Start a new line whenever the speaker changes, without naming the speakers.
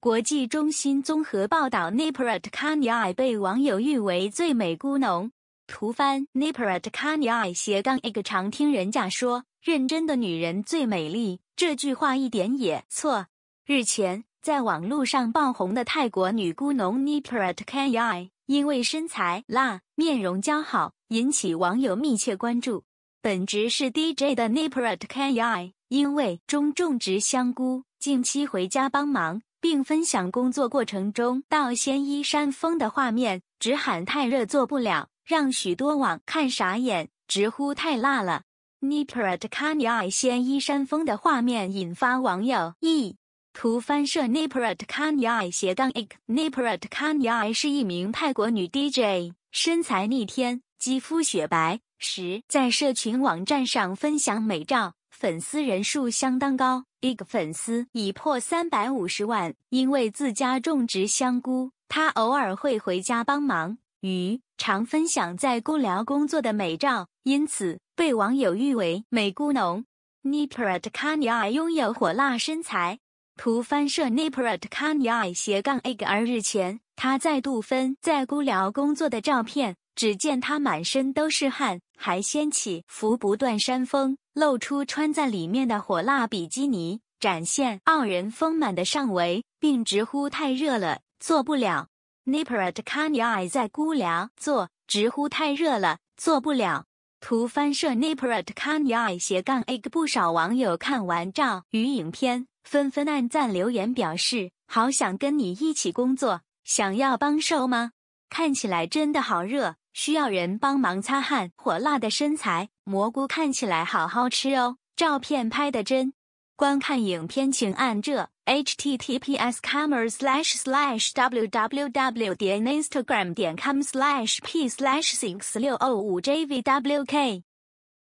国际中心综合报道：Nipart Kanai 被网友誉为最美菇农。图翻 Nipart Kanai 斜杠 egg 常听人家说“认真的女人最美丽”这句话一点也错。日前，在网络上爆红的泰国女菇农 Nipart Kanai，因为身材辣、面容姣好，引起网友密切关注。本职是 DJ 的 Nipart Kanai，因为中种植香菇，近期回家帮忙。并分享工作过程中到仙一山峰的画面，直喊太热做不了，让许多网看傻眼，直呼太辣了。n i p p e r a t Kanya 仙一山峰的画面引发网友：咦，图翻摄 n i p p e r a t Kanya 斜杠 X n i p p e r a t Kanya 是一名泰国女 DJ，身材逆天，肌肤雪白，十在社群网站上分享美照。粉丝人数相当高，ig 粉丝已破三百五十万。因为自家种植香菇，他偶尔会回家帮忙。与常分享在孤聊工作的美照，因此被网友誉为“美菇农”。n i p r a t k a n y a 拥有火辣身材，图翻摄 n i p r a t k a n y a 斜杠 ig。而日前，他再度分在孤聊工作的照片。只见他满身都是汗，还掀起拂不断山风，露出穿在里面的火辣比基尼，展现傲人丰满的上围，并直呼太热了，做不了。n e p r o t k a n i e 在姑凉做，直呼太热了，做不了。图翻摄 n e p r o t k a n i e 斜杠 A 不少网友看完照与影片，纷纷按赞留言表示：好想跟你一起工作，想要帮手吗？看起来真的好热，需要人帮忙擦汗。火辣的身材，蘑菇看起来好好吃哦。照片拍的真。观看影片请按这 h t t p s c a m e r slash slash w w w 点 instagram 点 com slash p slash six 六 o 五 j v w k。